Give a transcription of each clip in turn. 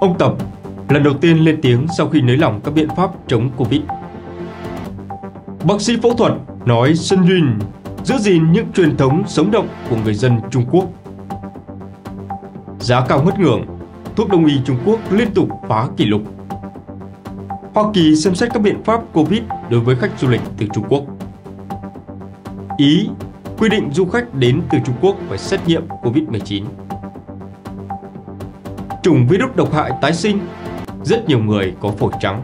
Ông Tập lần đầu tiên lên tiếng sau khi nới lỏng các biện pháp chống Covid. Bác sĩ phẫu thuật nói Sun Yun giữ gìn những truyền thống sống động của người dân Trung Quốc. Giá cao ngất ngưỡng, thuốc đông y Trung Quốc liên tục phá kỷ lục. Hoa Kỳ xem xét các biện pháp Covid đối với khách du lịch từ Trung Quốc. Ý quy định du khách đến từ Trung Quốc phải xét nghiệm Covid-19 chủng virus độc hại tái sinh, rất nhiều người có phổi trắng.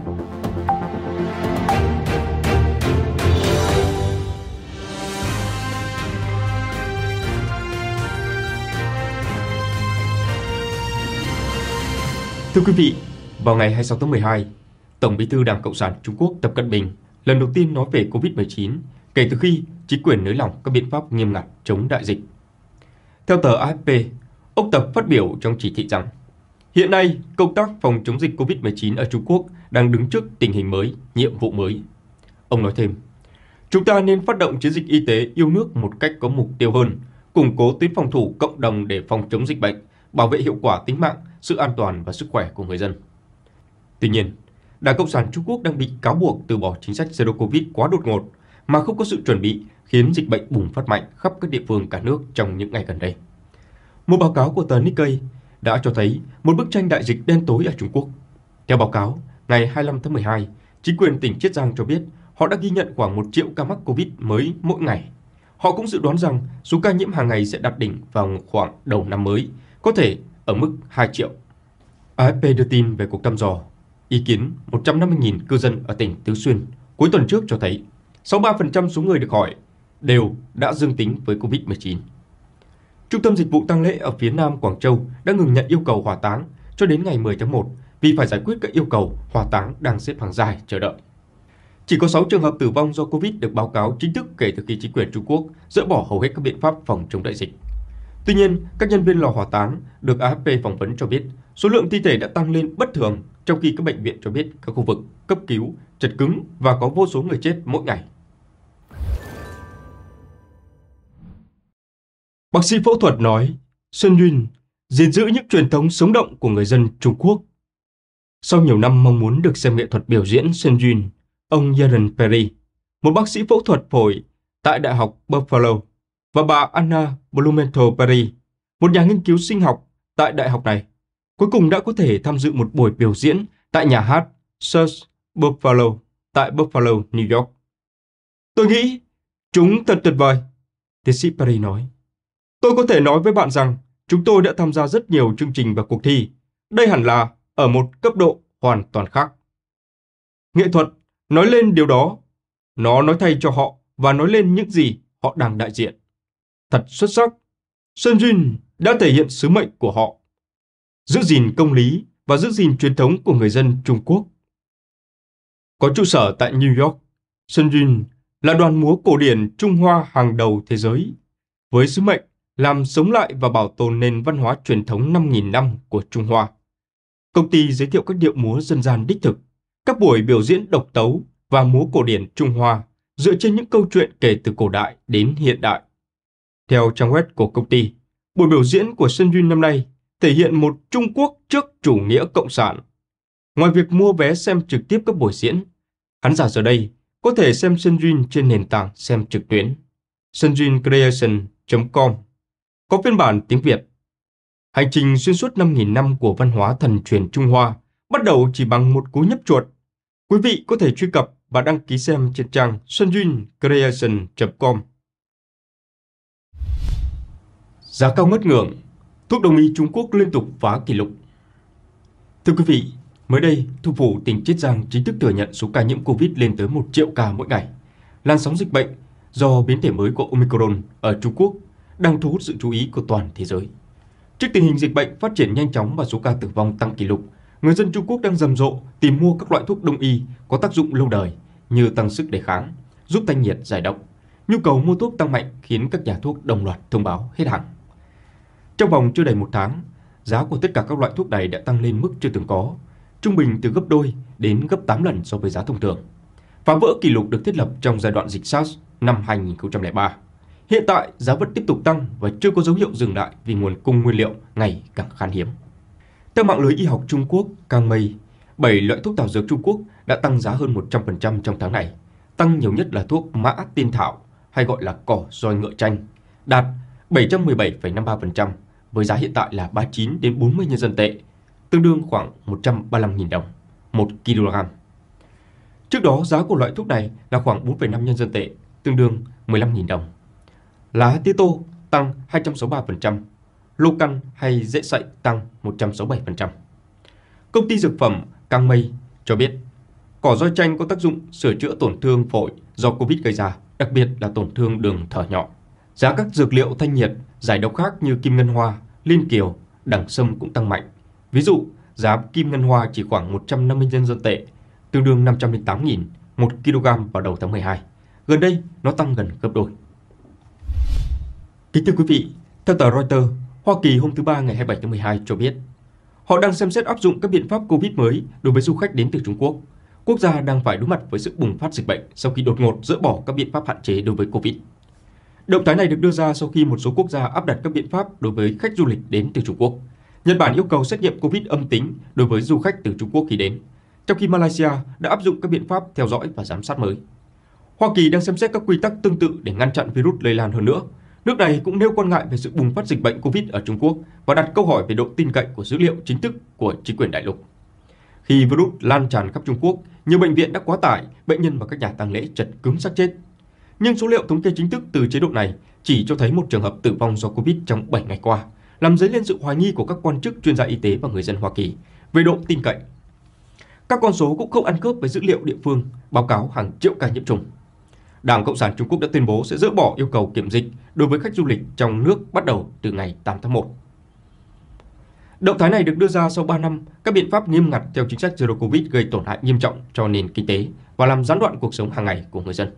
Thưa quý vị, vào ngày 26 tháng 12, Tổng Bí thư Đảng Cộng sản Trung Quốc Tập Cận Bình lần đầu tiên nói về COVID-19 kể từ khi chính quyền nới lỏng các biện pháp nghiêm ngặt chống đại dịch. Theo tờ AFP, ông Tập phát biểu trong chỉ thị rằng Hiện nay, công tác phòng chống dịch COVID-19 ở Trung Quốc đang đứng trước tình hình mới, nhiệm vụ mới. Ông nói thêm, chúng ta nên phát động chiến dịch y tế yêu nước một cách có mục tiêu hơn, củng cố tuyến phòng thủ cộng đồng để phòng chống dịch bệnh, bảo vệ hiệu quả tính mạng, sự an toàn và sức khỏe của người dân. Tuy nhiên, Đảng Cộng sản Trung Quốc đang bị cáo buộc từ bỏ chính sách Zero Covid quá đột ngột mà không có sự chuẩn bị khiến dịch bệnh bùng phát mạnh khắp các địa phương cả nước trong những ngày gần đây. Một báo cáo của tờ Nikkei đã cho thấy một bức tranh đại dịch đen tối ở Trung Quốc. Theo báo cáo, ngày 25 tháng 12, chính quyền tỉnh Chiết Giang cho biết họ đã ghi nhận khoảng 1 triệu ca mắc Covid mới mỗi ngày. Họ cũng dự đoán rằng số ca nhiễm hàng ngày sẽ đạt đỉnh vào khoảng đầu năm mới, có thể ở mức 2 triệu. AFP đưa tin về cuộc thăm dò ý kiến 150.000 cư dân ở tỉnh Tứ Xuyên cuối tuần trước cho thấy 63% số người được hỏi đều đã dương tính với COVID-19. Trung tâm Dịch vụ Tăng lễ ở phía nam Quảng Châu đã ngừng nhận yêu cầu hỏa táng cho đến ngày 10 tháng 1 vì phải giải quyết các yêu cầu hỏa táng đang xếp hàng dài chờ đợi. Chỉ có 6 trường hợp tử vong do Covid được báo cáo chính thức kể từ khi chính quyền Trung Quốc dỡ bỏ hầu hết các biện pháp phòng chống đại dịch. Tuy nhiên, các nhân viên lò hỏa táng được AFP phỏng vấn cho biết số lượng thi thể đã tăng lên bất thường, trong khi các bệnh viện cho biết các khu vực cấp cứu chật cứng và có vô số người chết mỗi ngày. Bác sĩ phẫu thuật nói, Xuân Yun gìn giữ những truyền thống sống động của người dân Trung Quốc. Sau nhiều năm mong muốn được xem nghệ thuật biểu diễn Xuân Yun, ông Yaron Perry, một bác sĩ phẫu thuật phổi tại Đại học Buffalo, và bà Anna Blumenthal Perry, một nhà nghiên cứu sinh học tại đại học này, cuối cùng đã có thể tham dự một buổi biểu diễn tại nhà hát Sears Buffalo tại Buffalo, New York. Tôi nghĩ chúng thật tuyệt vời, tiến sĩ Perry nói. Tôi có thể nói với bạn rằng chúng tôi đã tham gia rất nhiều chương trình và cuộc thi. Đây hẳn là ở một cấp độ hoàn toàn khác. Nghệ thuật nói lên điều đó, nó nói thay cho họ và nói lên những gì họ đang đại diện. Thật xuất sắc, Sun Jin đã thể hiện sứ mệnh của họ, giữ gìn công lý và giữ gìn truyền thống của người dân Trung Quốc. Có trụ sở tại New York, Sun Jin là đoàn múa cổ điển Trung Hoa hàng đầu thế giới, với sứ mệnh làm sống lại và bảo tồn nền văn hóa truyền thống 5.000 năm của Trung Hoa. Công ty giới thiệu các điệu múa dân gian đích thực, các buổi biểu diễn độc tấu và múa cổ điển Trung Hoa dựa trên những câu chuyện kể từ cổ đại đến hiện đại. Theo trang web của công ty, buổi biểu diễn của Sơn Duyên năm nay thể hiện một Trung Quốc trước chủ nghĩa cộng sản. Ngoài việc mua vé xem trực tiếp các buổi diễn, khán giả giờ đây có thể xem Sơn Duyên trên nền tảng xem trực tuyến. sunjincreation.com có phiên bản tiếng Việt. Hành trình xuyên suốt 5.000 năm của văn hóa thần truyền Trung Hoa bắt đầu chỉ bằng một cú nhấp chuột. Quý vị có thể truy cập và đăng ký xem trên trang sunjuncreation com Giá cao ngất ngưỡng, thuốc đông y Trung Quốc liên tục phá kỷ lục. Thưa quý vị, mới đây, thủ phủ tỉnh Chiết Giang chính thức thừa nhận số ca nhiễm Covid lên tới 1 triệu ca mỗi ngày. Làn sóng dịch bệnh do biến thể mới của Omicron ở Trung Quốc đang thu hút sự chú ý của toàn thế giới. Trước tình hình dịch bệnh phát triển nhanh chóng và số ca tử vong tăng kỷ lục, người dân Trung Quốc đang rầm rộ tìm mua các loại thuốc đông y có tác dụng lâu đời như tăng sức đề kháng, giúp thanh nhiệt giải độc. Nhu cầu mua thuốc tăng mạnh khiến các nhà thuốc đồng loạt thông báo hết hàng. Trong vòng chưa đầy một tháng, giá của tất cả các loại thuốc này đã tăng lên mức chưa từng có, trung bình từ gấp đôi đến gấp 8 lần so với giá thông thường. Phá vỡ kỷ lục được thiết lập trong giai đoạn dịch SARS năm 2003. Hiện tại, giá vẫn tiếp tục tăng và chưa có dấu hiệu dừng lại vì nguồn cung nguyên liệu ngày càng khan hiếm. Theo mạng lưới y học Trung Quốc, Kang Mei, 7 loại thuốc thảo dược Trung Quốc đã tăng giá hơn 100% trong tháng này. Tăng nhiều nhất là thuốc mã tiên thảo hay gọi là cỏ roi ngựa chanh, đạt 717,53% với giá hiện tại là 39 đến 40 nhân dân tệ, tương đương khoảng 135.000 đồng 1 kg. Trước đó giá của loại thuốc này là khoảng 4,5 nhân dân tệ, tương đương 15.000 đồng Lá tía tô tăng 263%, lô căn hay dễ sậy tăng 167%. Công ty dược phẩm Cang Mây cho biết, cỏ roi chanh có tác dụng sửa chữa tổn thương phổi do Covid gây ra, đặc biệt là tổn thương đường thở nhỏ. Giá các dược liệu thanh nhiệt, giải độc khác như kim ngân hoa, liên kiều, đẳng sâm cũng tăng mạnh. Ví dụ, giá kim ngân hoa chỉ khoảng 150 nhân dân tệ, tương đương 508.000 1 kg vào đầu tháng 12. Gần đây, nó tăng gần gấp đôi. Kính thưa quý vị, theo tờ Reuters, Hoa Kỳ hôm thứ Ba ngày 27 tháng 12 cho biết, họ đang xem xét áp dụng các biện pháp COVID mới đối với du khách đến từ Trung Quốc. Quốc gia đang phải đối mặt với sự bùng phát dịch bệnh sau khi đột ngột dỡ bỏ các biện pháp hạn chế đối với COVID. Động thái này được đưa ra sau khi một số quốc gia áp đặt các biện pháp đối với khách du lịch đến từ Trung Quốc. Nhật Bản yêu cầu xét nghiệm COVID âm tính đối với du khách từ Trung Quốc khi đến, trong khi Malaysia đã áp dụng các biện pháp theo dõi và giám sát mới. Hoa Kỳ đang xem xét các quy tắc tương tự để ngăn chặn virus lây lan hơn nữa, Nước này cũng nêu quan ngại về sự bùng phát dịch bệnh Covid ở Trung Quốc và đặt câu hỏi về độ tin cậy của dữ liệu chính thức của chính quyền đại lục. Khi virus lan tràn khắp Trung Quốc, nhiều bệnh viện đã quá tải, bệnh nhân và các nhà tang lễ chật cứng xác chết. Nhưng số liệu thống kê chính thức từ chế độ này chỉ cho thấy một trường hợp tử vong do Covid trong 7 ngày qua, làm dấy lên sự hoài nghi của các quan chức, chuyên gia y tế và người dân Hoa Kỳ về độ tin cậy. Các con số cũng không ăn khớp với dữ liệu địa phương, báo cáo hàng triệu ca nhiễm trùng. Đảng Cộng sản Trung Quốc đã tuyên bố sẽ dỡ bỏ yêu cầu kiểm dịch đối với khách du lịch trong nước bắt đầu từ ngày 8 tháng 1. Động thái này được đưa ra sau 3 năm, các biện pháp nghiêm ngặt theo chính sách Zero Covid gây tổn hại nghiêm trọng cho nền kinh tế và làm gián đoạn cuộc sống hàng ngày của người dân.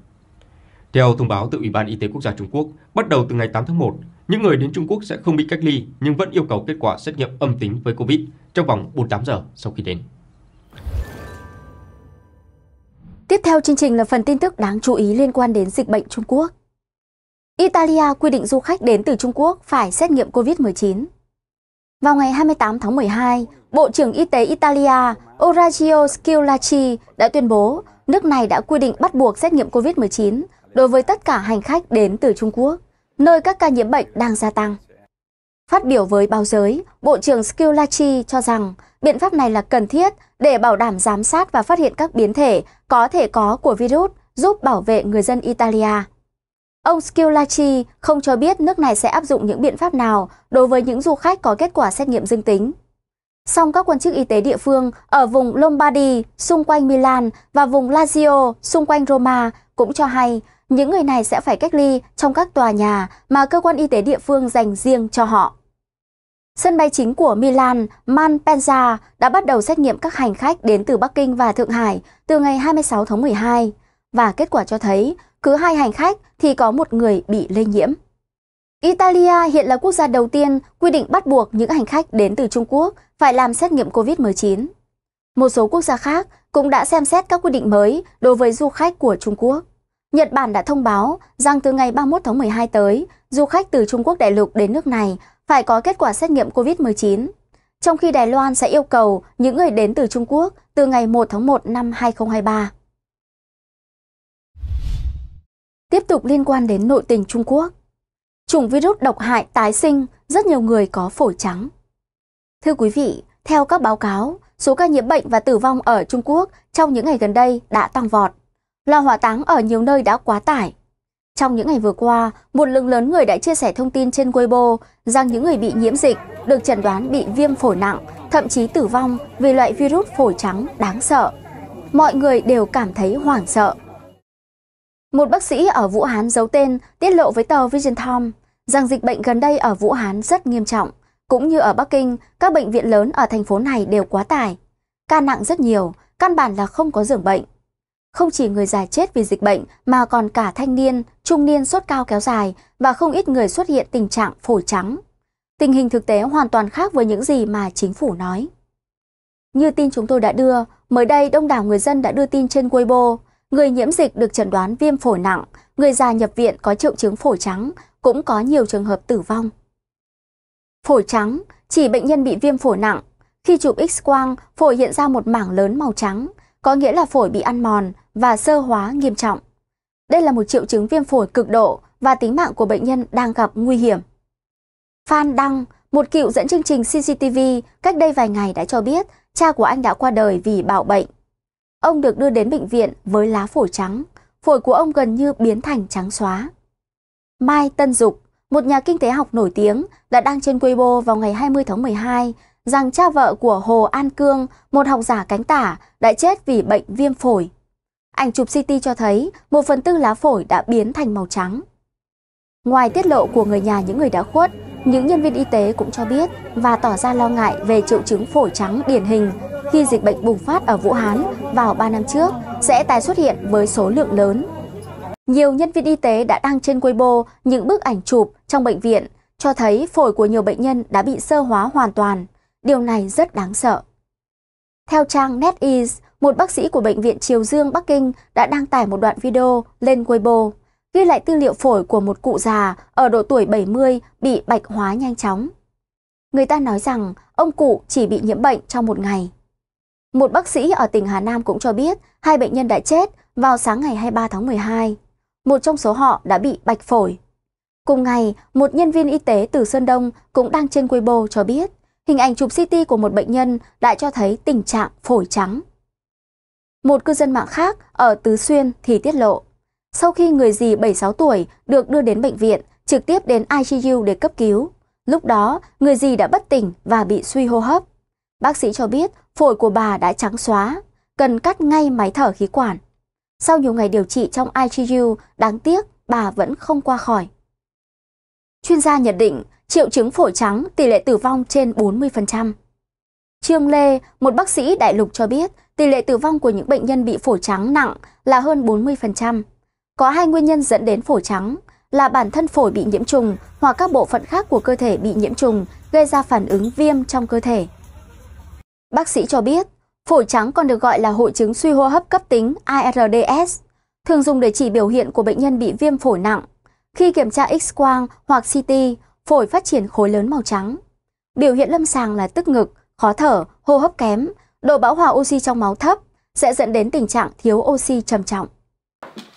Theo thông báo từ Ủy ban Y tế Quốc gia Trung Quốc, bắt đầu từ ngày 8 tháng 1, những người đến Trung Quốc sẽ không bị cách ly nhưng vẫn yêu cầu kết quả xét nghiệm âm tính với Covid trong vòng 48 giờ sau khi đến. Tiếp theo chương trình là phần tin tức đáng chú ý liên quan đến dịch bệnh Trung Quốc. Italia quy định du khách đến từ Trung Quốc phải xét nghiệm COVID-19. Vào ngày 28 tháng 12, Bộ trưởng Y tế Italia Orazio Scilacci, đã tuyên bố nước này đã quy định bắt buộc xét nghiệm COVID-19 đối với tất cả hành khách đến từ Trung Quốc, nơi các ca nhiễm bệnh đang gia tăng. Phát biểu với báo giới, Bộ trưởng Skilacci cho rằng biện pháp này là cần thiết để bảo đảm giám sát và phát hiện các biến thể có thể có của virus giúp bảo vệ người dân Italia. Ông Skilacci không cho biết nước này sẽ áp dụng những biện pháp nào đối với những du khách có kết quả xét nghiệm dương tính. Song các quan chức y tế địa phương ở vùng Lombardy xung quanh Milan và vùng Lazio xung quanh Roma cũng cho hay những người này sẽ phải cách ly trong các tòa nhà mà cơ quan y tế địa phương dành riêng cho họ. Sân bay chính của Milan, Malpensa đã bắt đầu xét nghiệm các hành khách đến từ Bắc Kinh và Thượng Hải từ ngày 26 tháng 12 và kết quả cho thấy cứ hai hành khách thì có một người bị lây nhiễm. Italia hiện là quốc gia đầu tiên quy định bắt buộc những hành khách đến từ Trung Quốc phải làm xét nghiệm COVID-19. Một số quốc gia khác cũng đã xem xét các quy định mới đối với du khách của Trung Quốc. Nhật Bản đã thông báo rằng từ ngày 31 tháng 12 tới, du khách từ Trung Quốc đại lục đến nước này phải có kết quả xét nghiệm COVID-19, trong khi Đài Loan sẽ yêu cầu những người đến từ Trung Quốc từ ngày 1 tháng 1 năm 2023. Tiếp tục liên quan đến nội tình Trung Quốc. Chủng virus độc hại tái sinh, rất nhiều người có phổi trắng. Thưa quý vị, theo các báo cáo, số ca nhiễm bệnh và tử vong ở Trung Quốc trong những ngày gần đây đã tăng vọt lò hỏa táng ở nhiều nơi đã quá tải. Trong những ngày vừa qua, một lượng lớn người đã chia sẻ thông tin trên Weibo rằng những người bị nhiễm dịch được chẩn đoán bị viêm phổi nặng, thậm chí tử vong vì loại virus phổi trắng đáng sợ. Mọi người đều cảm thấy hoảng sợ. Một bác sĩ ở Vũ Hán giấu tên tiết lộ với tờ Vision Time rằng dịch bệnh gần đây ở Vũ Hán rất nghiêm trọng. Cũng như ở Bắc Kinh, các bệnh viện lớn ở thành phố này đều quá tải. Ca nặng rất nhiều, căn bản là không có giường bệnh. Không chỉ người già chết vì dịch bệnh mà còn cả thanh niên, trung niên sốt cao kéo dài và không ít người xuất hiện tình trạng phổi trắng. Tình hình thực tế hoàn toàn khác với những gì mà chính phủ nói. Như tin chúng tôi đã đưa, mới đây đông đảo người dân đã đưa tin trên Weibo, người nhiễm dịch được chẩn đoán viêm phổi nặng, người già nhập viện có triệu chứng phổi trắng, cũng có nhiều trường hợp tử vong. Phổi trắng chỉ bệnh nhân bị viêm phổi nặng. Khi chụp X-quang, phổi hiện ra một mảng lớn màu trắng có nghĩa là phổi bị ăn mòn và sơ hóa nghiêm trọng. Đây là một triệu chứng viêm phổi cực độ và tính mạng của bệnh nhân đang gặp nguy hiểm. Phan Đăng, một cựu dẫn chương trình CCTV cách đây vài ngày đã cho biết cha của anh đã qua đời vì bạo bệnh. Ông được đưa đến bệnh viện với lá phổi trắng, phổi của ông gần như biến thành trắng xóa. Mai Tân Dục, một nhà kinh tế học nổi tiếng, đã đăng trên Weibo vào ngày 20 tháng 12 rằng cha vợ của Hồ An Cương, một học giả cánh tả, đã chết vì bệnh viêm phổi. Ảnh chụp CT cho thấy một phần tư lá phổi đã biến thành màu trắng. Ngoài tiết lộ của người nhà những người đã khuất, những nhân viên y tế cũng cho biết và tỏ ra lo ngại về triệu chứng phổi trắng điển hình khi dịch bệnh bùng phát ở Vũ Hán vào 3 năm trước sẽ tái xuất hiện với số lượng lớn. Nhiều nhân viên y tế đã đăng trên Weibo những bức ảnh chụp trong bệnh viện cho thấy phổi của nhiều bệnh nhân đã bị sơ hóa hoàn toàn. Điều này rất đáng sợ. Theo trang NetEase, một bác sĩ của Bệnh viện Triều Dương Bắc Kinh đã đăng tải một đoạn video lên Weibo, ghi lại tư liệu phổi của một cụ già ở độ tuổi 70 bị bạch hóa nhanh chóng. Người ta nói rằng ông cụ chỉ bị nhiễm bệnh trong một ngày. Một bác sĩ ở tỉnh Hà Nam cũng cho biết hai bệnh nhân đã chết vào sáng ngày 23 tháng 12. Một trong số họ đã bị bạch phổi. Cùng ngày, một nhân viên y tế từ Sơn Đông cũng đang trên Weibo cho biết Hình ảnh chụp CT của một bệnh nhân đã cho thấy tình trạng phổi trắng. Một cư dân mạng khác ở Tứ Xuyên thì tiết lộ, sau khi người dì 76 tuổi được đưa đến bệnh viện, trực tiếp đến ICU để cấp cứu. Lúc đó, người dì đã bất tỉnh và bị suy hô hấp. Bác sĩ cho biết phổi của bà đã trắng xóa, cần cắt ngay máy thở khí quản. Sau nhiều ngày điều trị trong ICU, đáng tiếc bà vẫn không qua khỏi. Chuyên gia nhận định triệu chứng phổi trắng, tỷ lệ tử vong trên 40%. Trương Lê, một bác sĩ đại lục cho biết, tỷ lệ tử vong của những bệnh nhân bị phổi trắng nặng là hơn 40%. Có hai nguyên nhân dẫn đến phổi trắng là bản thân phổi bị nhiễm trùng hoặc các bộ phận khác của cơ thể bị nhiễm trùng gây ra phản ứng viêm trong cơ thể. Bác sĩ cho biết, phổi trắng còn được gọi là hội chứng suy hô hấp cấp tính ARDS, thường dùng để chỉ biểu hiện của bệnh nhân bị viêm phổi nặng. Khi kiểm tra X-quang hoặc CT, phổi phát triển khối lớn màu trắng. Biểu hiện lâm sàng là tức ngực, khó thở, hô hấp kém, độ bão hòa oxy trong máu thấp, sẽ dẫn đến tình trạng thiếu oxy trầm trọng.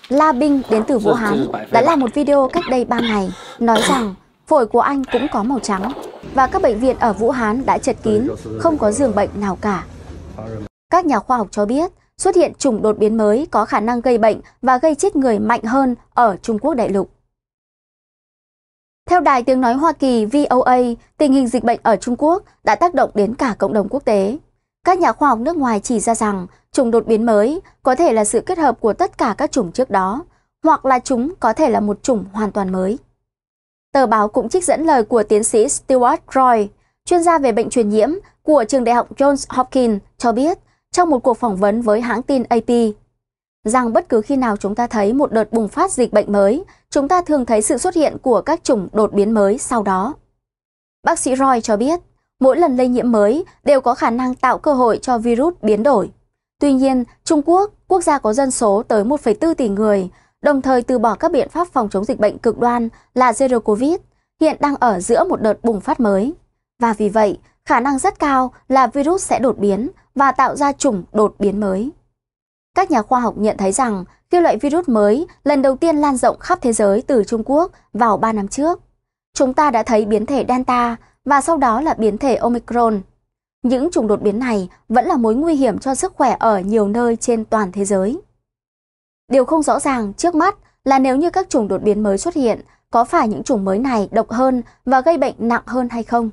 La Binh đến từ Vũ Hán đã làm một video cách đây 3 ngày nói rằng phổi của anh cũng có màu trắng và các bệnh viện ở Vũ Hán đã chật kín, không có giường bệnh nào cả. Các nhà khoa học cho biết xuất hiện chủng đột biến mới có khả năng gây bệnh và gây chết người mạnh hơn ở Trung Quốc đại lục. Theo Đài Tiếng Nói Hoa Kỳ VOA, tình hình dịch bệnh ở Trung Quốc đã tác động đến cả cộng đồng quốc tế. Các nhà khoa học nước ngoài chỉ ra rằng chủng đột biến mới có thể là sự kết hợp của tất cả các chủng trước đó, hoặc là chúng có thể là một chủng hoàn toàn mới. Tờ báo cũng trích dẫn lời của tiến sĩ Stuart Roy, chuyên gia về bệnh truyền nhiễm của trường đại học Johns Hopkins cho biết trong một cuộc phỏng vấn với hãng tin AP rằng bất cứ khi nào chúng ta thấy một đợt bùng phát dịch bệnh mới, chúng ta thường thấy sự xuất hiện của các chủng đột biến mới sau đó. Bác sĩ Roy cho biết, mỗi lần lây nhiễm mới đều có khả năng tạo cơ hội cho virus biến đổi. Tuy nhiên, Trung Quốc, quốc gia có dân số tới 1,4 tỷ người, đồng thời từ bỏ các biện pháp phòng chống dịch bệnh cực đoan là Zero Covid, hiện đang ở giữa một đợt bùng phát mới. Và vì vậy, khả năng rất cao là virus sẽ đột biến và tạo ra chủng đột biến mới. Các nhà khoa học nhận thấy rằng khi loại virus mới lần đầu tiên lan rộng khắp thế giới từ Trung Quốc vào 3 năm trước, chúng ta đã thấy biến thể Delta và sau đó là biến thể Omicron. Những chủng đột biến này vẫn là mối nguy hiểm cho sức khỏe ở nhiều nơi trên toàn thế giới. Điều không rõ ràng trước mắt là nếu như các chủng đột biến mới xuất hiện, có phải những chủng mới này độc hơn và gây bệnh nặng hơn hay không?